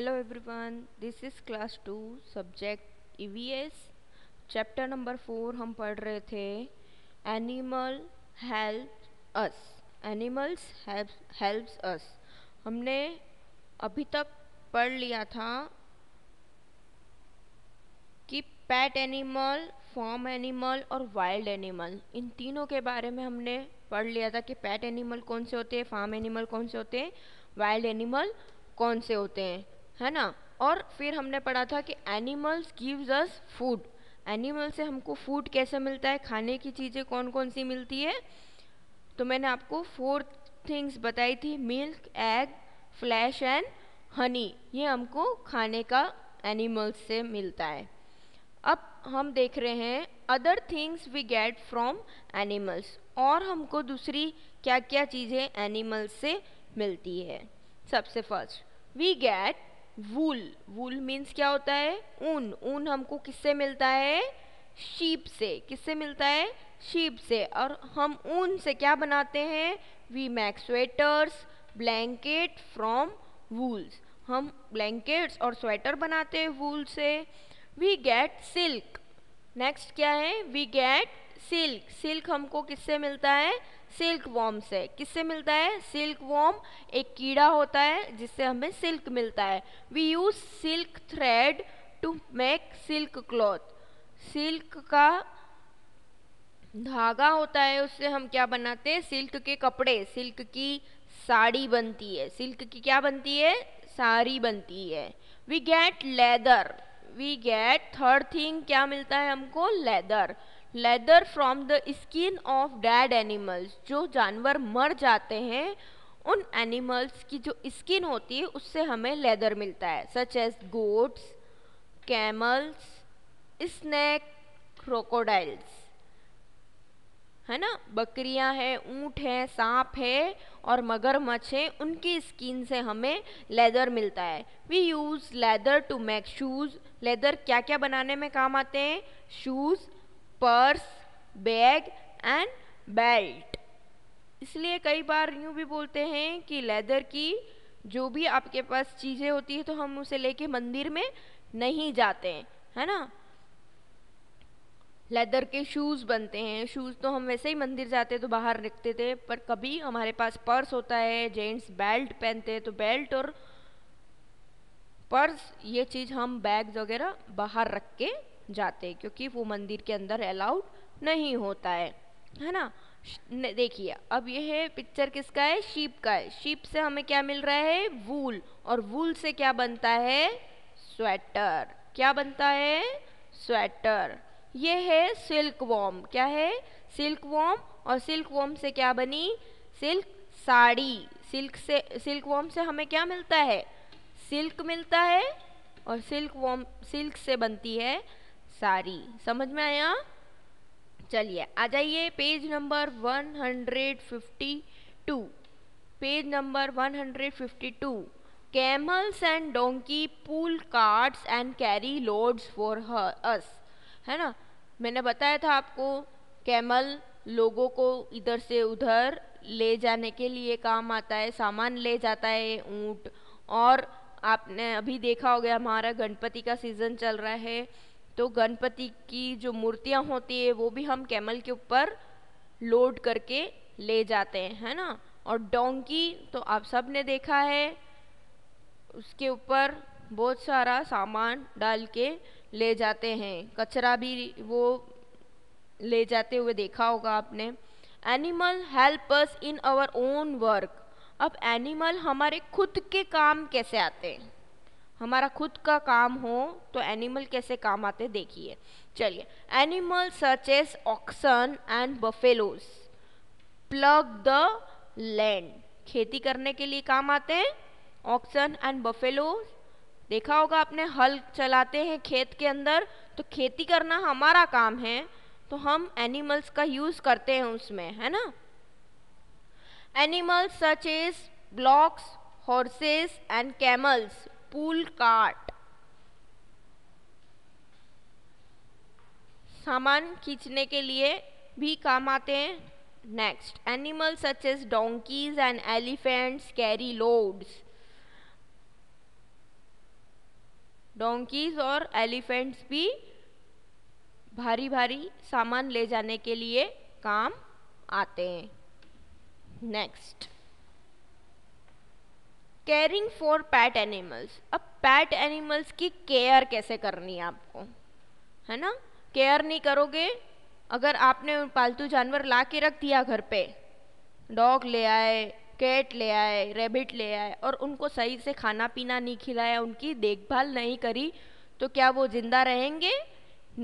Hello everyone this is class two subject EVS chapter number four हम पढ़ रहे थे animal help us animals help helps हमने अभी तक पढ़ लिया था कि पैट एनिमल फॉर्म एनिमल और वाइल्ड एनिमल इन तीनों के बारे में हमने पढ़ लिया था कि पैट एनिमल कौन से होते हैं फार्म एनिमल कौन से होते हैं वाइल्ड एनिमल कौन से होते हैं है ना और फिर हमने पढ़ा था कि animals gives us food animal से हमको फूड कैसे मिलता है खाने की चीज़ें कौन कौन सी मिलती है तो मैंने आपको फोर थिंग्स बताई थी milk egg flesh and honey ये हमको खाने का एनिमल्स से मिलता है अब हम देख रहे हैं other things we get from animals और हमको दूसरी क्या क्या चीज़ें एनिमल्स से मिलती है सबसे first we get wool wool means क्या होता है ऊन ऊन हमको किससे मिलता है शीप से किससे मिलता है शीप से और हम ऊन से क्या बनाते हैं we make sweaters blanket from wools हम ब्लैंकेट्स और स्वेटर बनाते हैं वूल से वी गेट सिल्क नेक्स्ट क्या है वी गेट सिल्क सिल्क हमको किससे मिलता है सिल्क वॉर्म से किससे मिलता है सिल्क वॉर्म एक कीड़ा होता है जिससे हमें सिल्क मिलता है we use silk thread to make silk cloth silk का धागा होता है उससे हम क्या बनाते हैं सिल्क के कपड़े सिल्क की साड़ी बनती है सिल्क की क्या बनती है साड़ी बनती है we get leather we get third thing क्या मिलता है हमको leather leather from the skin of dead animals जो जानवर मर जाते हैं उन एनिमल्स की जो स्किन होती है उससे हमें लेदर मिलता है such as goats camels snake crocodiles है ना बकरियां हैं ऊँट हैं सांप है और मगरमच्छ है उनकी स्किन से हमें लेदर मिलता है we use leather to make shoes leather क्या क्या बनाने में काम आते हैं shoes purse bag and belt इसलिए कई बार यूँ भी बोलते हैं कि लेदर की जो भी आपके पास चीज़ें होती है तो हम उसे लेके मंदिर में नहीं जाते हैं है ना लेदर के शूज़ बनते हैं शूज़ तो हम वैसे ही मंदिर जाते तो बाहर रखते थे पर कभी हमारे पास पर्स होता है जेंट्स बेल्ट पहनते हैं तो बेल्ट और पर्स ये चीज़ हम बैग्स वगैरह बाहर रख के जाते क्योंकि वो मंदिर के अंदर अलाउड नहीं होता है है ना देखिए अब ये है पिक्चर किसका है शीप का है शीप से हमें क्या मिल रहा है वूल और वूल से क्या बनता है स्वेटर क्या बनता है स्वेटर ये है सिल्क वॉम क्या है सिल्क वॉम और सिल्क वॉम से क्या बनी सिल्क साड़ी सिल्क से सिल्क वॉम से हमें क्या मिलता है सिल्क मिलता है और सिल्क वॉम सिल्क से बनती है सारी समझ में आया चलिए आ जाइए page number 152 page number 152 camels and donkey pull carts and carry loads for us है ना मैंने बताया था आपको कैमल लोगों को इधर से उधर ले जाने के लिए काम आता है सामान ले जाता है ऊँट और आपने अभी देखा होगा हमारा गणपति का सीज़न चल रहा है तो गणपति की जो मूर्तियाँ होती है वो भी हम कैमल के ऊपर लोड करके ले जाते हैं है ना और डोंकी तो आप सब ने देखा है उसके ऊपर बहुत सारा सामान डाल के ले जाते हैं कचरा भी वो ले जाते हुए देखा होगा आपने animal help us in our own work अब एनिमल हमारे खुद के काम कैसे आते हैं हमारा खुद का काम हो तो एनिमल कैसे काम आते देखिए चलिए एनिमल सर्चेस oxen and buffaloes plough the land खेती करने के लिए काम आते हैं ऑक्सन एंड बफेलोस देखा होगा आपने हल चलाते हैं खेत के अंदर तो खेती करना हमारा काम है तो हम एनिमल्स का यूज़ करते हैं उसमें है ना animals such as bullocks horses and camels pull cart सामान खींचने के लिए भी काम आते हैं next animal such as donkeys and elephants carry loads donkeys और एलिफेंट्स भी भारी भारी सामान ले जाने के लिए काम आते हैं next caring for pet animals अब पैट एनिमल्स की केयर कैसे करनी है आपको है ना केयर नहीं करोगे अगर आपने पालतू जानवर ला के रख दिया घर पे डॉग ले आए कैट ले आए रेबिट ले आए और उनको सही से खाना पीना नहीं खिलाया उनकी देखभाल नहीं करी तो क्या वो ज़िंदा रहेंगे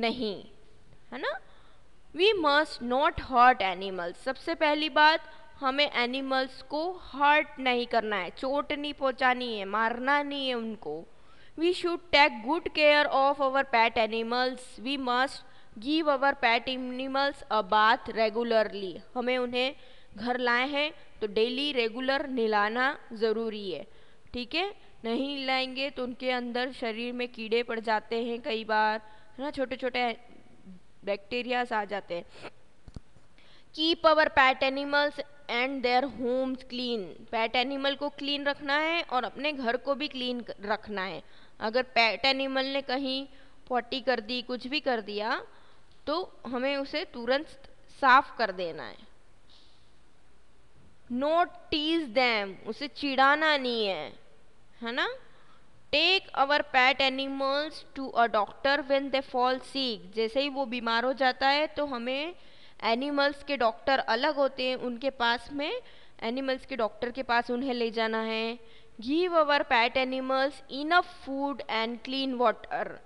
नहीं है ना we must not hurt animals सबसे पहली बात हमें एनिमल्स को हर्ट नहीं करना है चोट नहीं पहुंचानी है मारना नहीं है उनको we should take good care of our pet animals we must give our pet animals a bath regularly हमें उन्हें घर लाए हैं तो डेली रेगुलर नहलाना ज़रूरी है ठीक है नहीं लाएंगे तो उनके अंदर शरीर में कीड़े पड़ जाते हैं कई बार है ना छोटे छोटे बैक्टीरियाज आ जाते हैं keep our pet animals and their homes clean pet animal को क्लीन रखना है और अपने घर को भी क्लीन रखना है अगर पैट एनिमल ने कहीं पॉटी कर दी कुछ भी कर दिया तो हमें उसे तुरंत साफ कर देना है नोट टीज दैम उसे चिढ़ाना नहीं है है ना take our pet animals to a doctor when they fall sick जैसे ही वो बीमार हो जाता है तो हमें एनिमल्स के डॉक्टर अलग होते हैं उनके पास में एनिमल्स के डॉक्टर के पास उन्हें ले जाना है give our pet animals enough food and clean water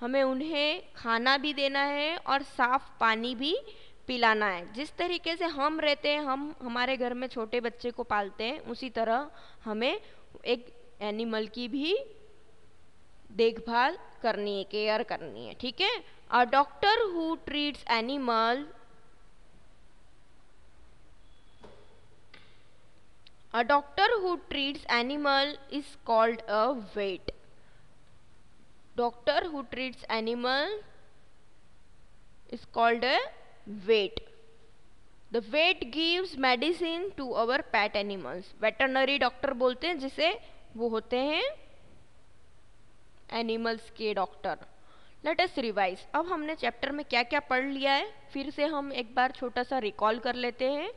हमें उन्हें खाना भी देना है और साफ पानी भी पिलाना है जिस तरीके से हम रहते हैं हम हमारे घर में छोटे बच्चे को पालते हैं उसी तरह हमें एक एनिमल की भी देखभाल करनी है केयर करनी है ठीक है a doctor who treats animal A doctor who treats animal is called a vet. Doctor who treats animal is called a vet. The vet gives medicine to our pet animals. Veterinary doctor बोलते हैं जिसे वो होते हैं animals के doctor. Let us revise. अब हमने chapter में क्या क्या पढ़ लिया है फिर से हम एक बार छोटा सा recall कर लेते हैं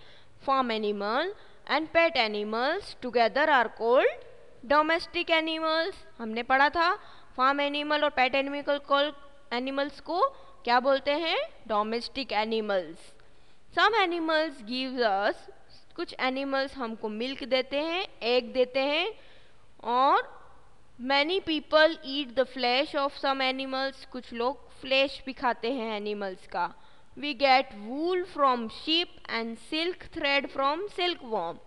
Farm animal. And pet animals together are called domestic animals हमने पढ़ा था फार्म एनिमल और पेट एनिमिकल कोल एनिमल्स को क्या बोलते हैं domestic animals some animals gives us कुछ एनिमल्स हमको मिल्क देते हैं एग देते हैं और many people eat the flesh of some animals कुछ लोग फ्लैश भी खाते हैं एनिमल्स का we get wool from sheep and silk thread from silkworm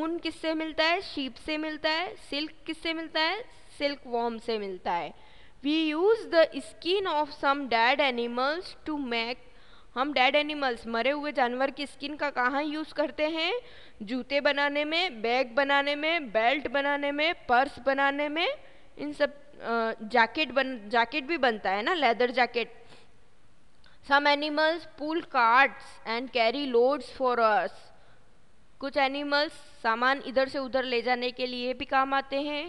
ऊन किससे मिलता है शीप से मिलता है सिल्क किससे मिलता है सिल्क वॉम से मिलता है we use the skin of some dead animals to make हम डेड एनिमल्स मरे हुए जानवर की स्किन का कहाँ यूज़ करते हैं जूते बनाने में बैग बनाने में बेल्ट बनाने में पर्स बनाने में इन सब जैकेट बन जैकेट भी बनता है ना leather jacket some animals pull carts and carry loads for us कुछ एनिमल्स सामान इधर से उधर ले जाने के लिए भी काम आते हैं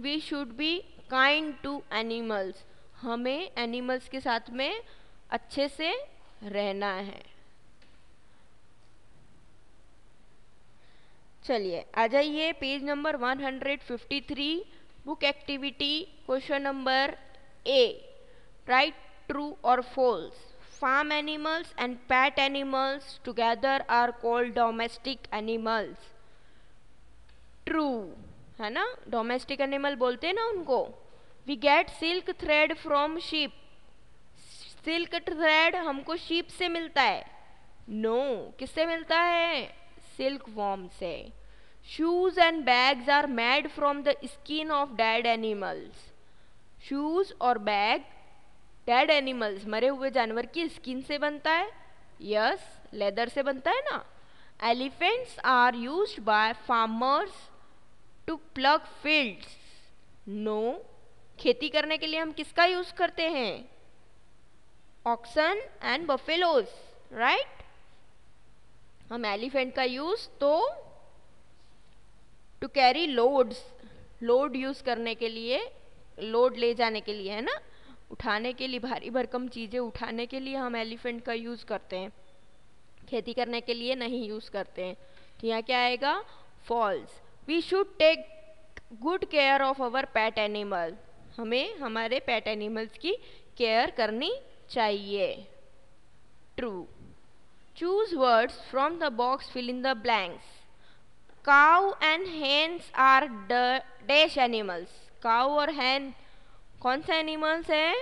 we should be kind to animals हमें एनिमल्स के साथ में अच्छे से रहना है चलिए आ जाइए page number 153 book activity question number A right true और false farm animals and pet animals together are called domestic animals. True, है ना domestic animal बोलते हैं ना उनको We get silk thread from sheep. Silk thread हमको sheep से मिलता है नो no. किससे मिलता है सिल्क वॉम से shoes and bags are made from the skin of dead animals shoes और बैग डेड एनिमल्स मरे हुए जानवर की स्किन से बनता है यस लेदर से बनता है ना elephants are use by farmers to plough fields no खेती करने के लिए हम किसका यूज़ करते हैं ऑक्सन एंड बफेलोज राइट हम एलिफेंट का यूज़ तो to carry loads load use करने के लिए लोड ले जाने के लिए है ना उठाने के लिए भारी भरकम चीज़ें उठाने के लिए हम एलिफेंट का यूज़ करते हैं खेती करने के लिए नहीं यूज़ करते हैं तो यहाँ क्या आएगा false we should take good care of our pet animal हमें हमारे पैट एनिमल्स की केयर करनी चाहिए true choose words from the box fill in the blanks cow and hens are dash animals cow और hen कौन से एनिमल्स हैं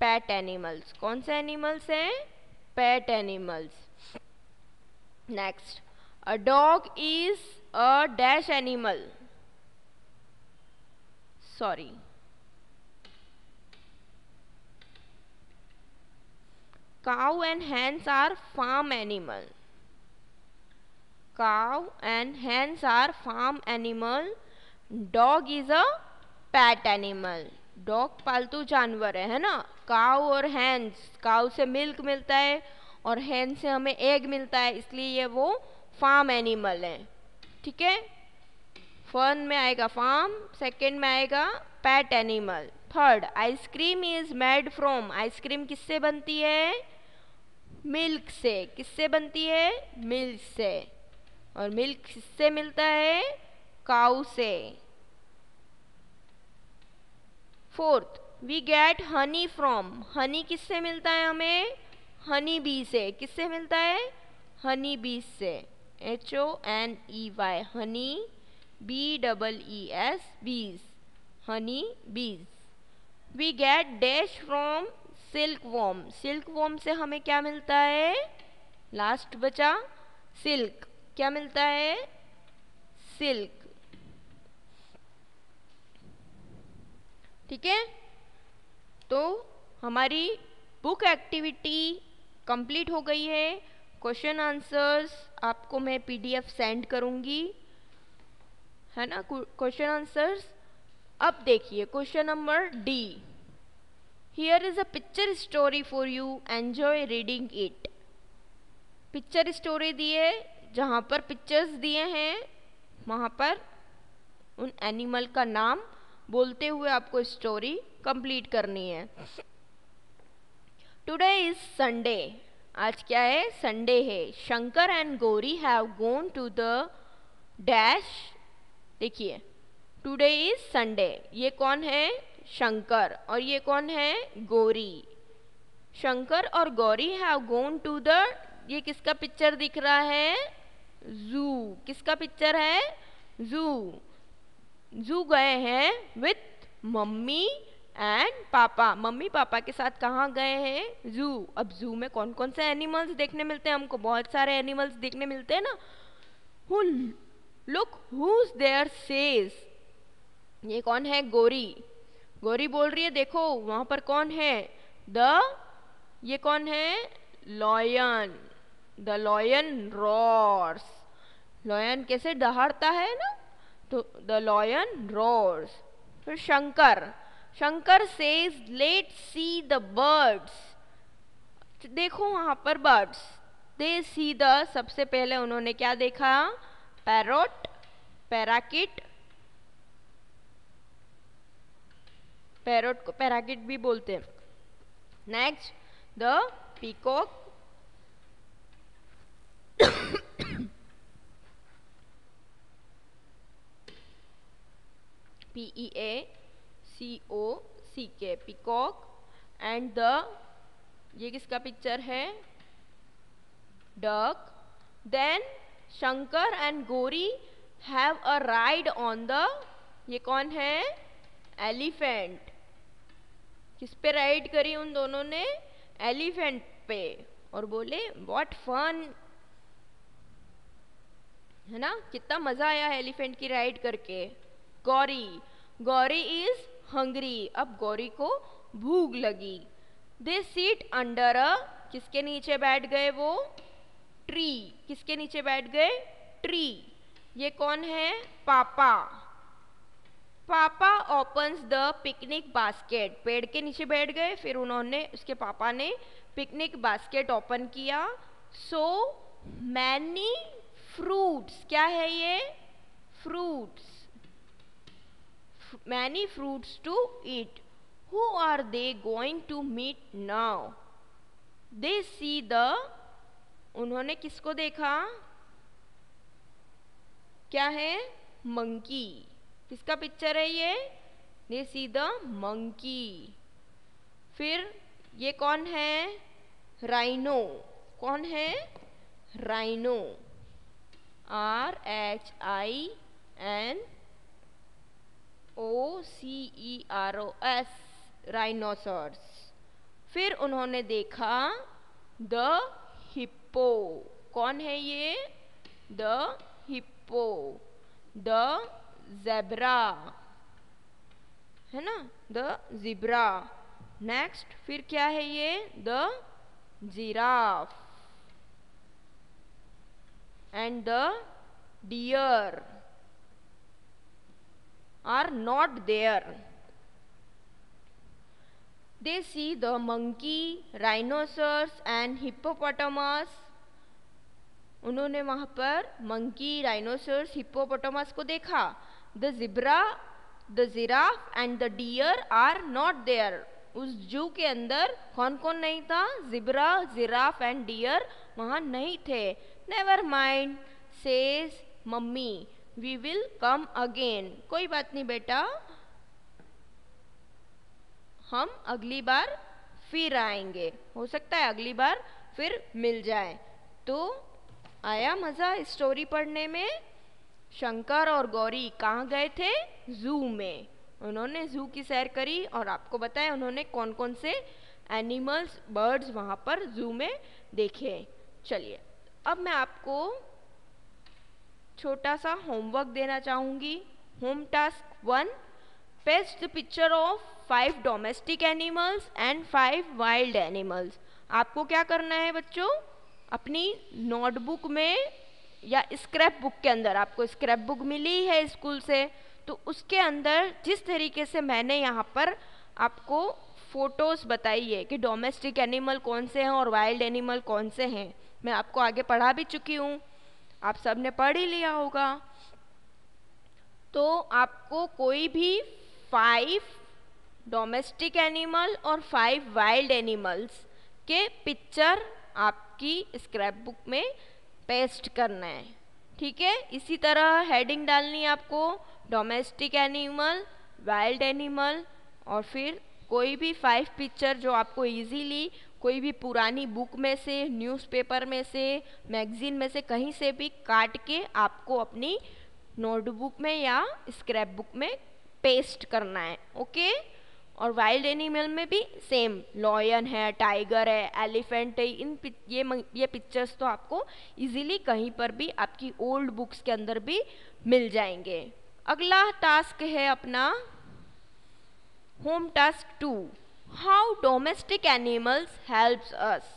पैट एनिमल्स कौन से एनिमल्स हैं pet animals next a dog is a dash animal sorry cow and hens are farm animal cow and hens are farm animal dog is a pet animal dog पालतू जानवर है है ना cow और hence cow से milk मिलता है और हैं से हमें एग मिलता है इसलिए ये वो फार्म एनिमल है ठीक है फर्न में आएगा फार्म सेकेंड में आएगा pet animal third ice cream is made from ice cream किससे बनती है मिल्क से किससे बनती है मिल्क से और मिल्क किससे मिलता है काउ से fourth we get honey from honey किससे मिलता है हमें हनी बी से किससे मिलता है हनी बी से H O N E Y honey bee double E S bees honey bees we get dash from silk worm silk worm से हमें क्या मिलता है लास्ट बचा सिल्क क्या मिलता है सिल्क ठीक है तो हमारी बुक एक्टिविटी कंप्लीट हो गई है क्वेश्चन आंसर्स आपको मैं पीडीएफ सेंड करूँगी है ना क्वेश्चन आंसर्स अब देखिए question number D here is a picture story for you enjoy reading it picture story दी है जहाँ पर पिक्चर्स दिए हैं वहाँ पर उन एनिमल का नाम बोलते हुए आपको स्टोरी कंप्लीट करनी है टुडे इज संडे आज क्या है संडे है Shankar and Gauri have gone to the dash देखिए टुडे इज संडे ये कौन है शंकर और ये कौन है गौरी शंकर और Gauri have gone to the ये किसका पिक्चर दिख रहा है जू किसका पिक्चर है जू जू गए हैं with mummy and papa mummy papa के साथ कहाँ गए हैं जू अब जू में कौन कौन से एनिमल्स देखने मिलते हैं हमको बहुत सारे एनिमल्स देखने मिलते हैं ना who look who there says ये कौन है गोरी गोरी बोल रही है देखो वहाँ पर कौन है द ये कौन है lion the lion roars lion कैसे दहाड़ता है ना तो द लॉयन रोर्स फिर Shankar Shankar says let see the birds देखो वहाँ पर बर्ड्स दे सी द सबसे पहले उन्होंने क्या देखा पैरोट पैराकिट पैरोट को पैराकिट भी बोलते हैं next the peacock P E A C O C K peacock and the ये किसका पिक्चर है duck then Shankar and Gauri have a ride on the ये कौन है एलिफेंट किस पे राइड करी उन दोनों ने एलिफेंट पे और बोले वॉट फन है ना कितना मज़ा आया एलिफेंट की राइड करके गौरी गौरी इज हंग्री अब गौरी को भूख लगी दे सीट अंडर अ किसके नीचे बैठ गए वो ट्री किसके नीचे बैठ गए ट्री ये कौन है पापा पापा ओपन्स द पिकनिक बास्केट पेड़ के नीचे बैठ गए फिर उन्होंने उसके पापा ने पिकनिक बास्केट ओपन किया सो मैनी फ्रूट्स क्या है ये fruits many fruits to eat. Who are they going to meet now? They see the उन्होंने किसको देखा क्या है मंकी किसका पिक्चर है ये दे सी द मंकी फिर ये कौन है राइनो कौन है rhino R H I N O C E R O S rhinoceros फिर उन्होंने देखा द हिप्पो कौन है ये द हिप्पो द जेबरा है ना द जिब्रा नेक्स्ट फिर क्या है ये the giraffe and the deer are not there. They see the monkey, rhinoceros and hippopotamus. उन्होंने वहाँ पर मंकी राइनोसर्स हिप्पोपोटामस को देखा the zebra the giraffe and the deer are not there उस जू के अंदर कौन कौन नहीं था जिब्रा जिराफ एंड डियर वहाँ नहीं थे never mind says mummy we will come again कोई बात नहीं बेटा हम अगली बार फिर आएंगे हो सकता है अगली बार फिर मिल जाए तो आया मज़ा स्टोरी पढ़ने में शंकर और गौरी कहाँ गए थे जू में उन्होंने जू की सैर करी और आपको बताया उन्होंने कौन कौन से एनिमल्स बर्ड्स वहाँ पर जू में देखे चलिए अब मैं आपको छोटा सा होमवर्क देना चाहूँगी home task one paste the picture of five domestic animals and five wild animals आपको क्या करना है बच्चों अपनी नोटबुक में या स्क्रैप बुक के अंदर आपको स्क्रैप बुक मिली है स्कूल से तो उसके अंदर जिस तरीके से मैंने यहाँ पर आपको फ़ोटोज़ बताई है कि डोमेस्टिक एनिमल कौन से हैं और वाइल्ड एनिमल कौन से हैं मैं आपको आगे पढ़ा भी चुकी हूँ आप सब ने पढ़ ही लिया होगा तो आपको कोई भी फाइव डोमेस्टिक एनिमल और फाइव वाइल्ड एनिमल्स के पिक्चर आपकी स्क्रैप बुक में पेस्ट करना है ठीक है इसी तरह हेडिंग डालनी है आपको डोमेस्टिक एनिमल वाइल्ड एनिमल और फिर कोई भी फाइव पिक्चर जो आपको इजीली कोई भी पुरानी बुक में से न्यूज़पेपर में से मैगज़ीन में से कहीं से भी काट के आपको अपनी नोटबुक में या स्क्रैप बुक में पेस्ट करना है ओके और वाइल्ड एनिमल में भी सेम लॉयन है टाइगर है एलिफेंट है इन ये ये पिक्चर्स तो आपको इजीली कहीं पर भी आपकी ओल्ड बुक्स के अंदर भी मिल जाएंगे अगला टास्क है अपना home task two how domestic animals helps us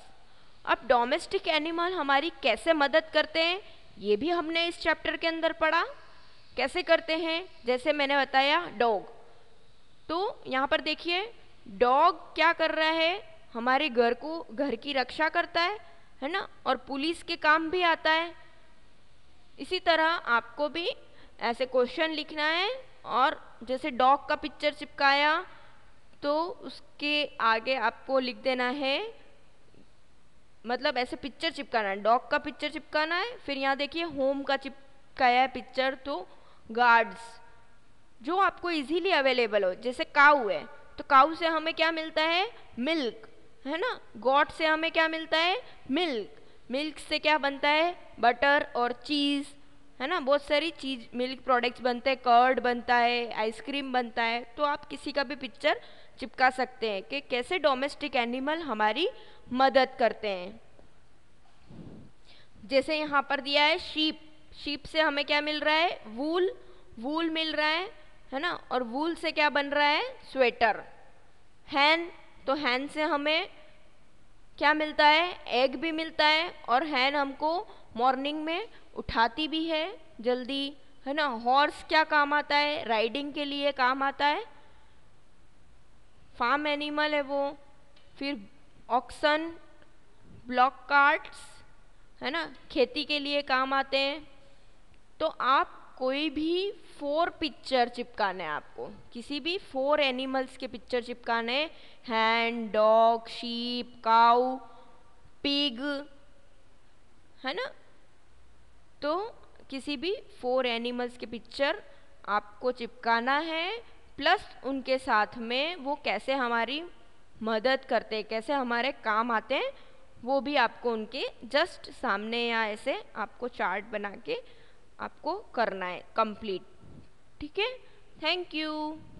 अब डोमेस्टिक एनिमल हमारी कैसे मदद करते हैं ये भी हमने इस चैप्टर के अंदर पढ़ा कैसे करते हैं जैसे मैंने बताया डॉग तो यहाँ पर देखिए डॉग क्या कर रहा है हमारे घर को घर की रक्षा करता है है ना और पुलिस के काम भी आता है इसी तरह आपको भी ऐसे क्वेश्चन लिखना है और जैसे डॉग का पिक्चर चिपकाया तो उसके आगे आपको लिख देना है मतलब ऐसे पिक्चर चिपकाना है डॉग का पिक्चर चिपकाना है फिर यहाँ देखिए होम का चिपकाया है पिक्चर तो गार्ड्स जो आपको इजीली अवेलेबल हो जैसे काऊ है तो काऊ से हमें क्या मिलता है मिल्क है ना गॉट से हमें क्या मिलता है मिल्क मिल्क से क्या बनता है बटर और चीज़ है ना बहुत सारी चीज़ मिल्क प्रोडक्ट्स बनते हैं कर्ड बनता है आइसक्रीम बनता है तो आप किसी का भी पिक्चर चिपका सकते हैं कि कैसे डोमेस्टिक एनिमल हमारी मदद करते हैं जैसे यहाँ पर दिया है शीप शीप से हमें क्या मिल रहा है वूल वूल मिल रहा है है ना और वूल से क्या बन रहा है स्वेटर हैन तो हैन से हमें क्या मिलता है एग भी मिलता है और हैन हमको मॉर्निंग में उठाती भी है जल्दी है ना हॉर्स क्या काम आता है राइडिंग के लिए काम आता है फार्म एनिमल है वो फिर ऑक्सन ब्लॉक कार्ड्स है ना खेती के लिए काम आते हैं तो आप कोई भी फोर पिक्चर चिपकाने हैं आपको किसी भी फोर एनिमल्स के पिक्चर चिपकाने हैंड डॉग शीप काउ पिग है ना तो किसी भी फोर एनिमल्स के पिक्चर आपको चिपकाना है प्लस उनके साथ में वो कैसे हमारी मदद करते कैसे हमारे काम आते हैं वो भी आपको उनके जस्ट सामने या ऐसे आपको चार्ट बना के आपको करना है कंप्लीट ठीक है थैंक यू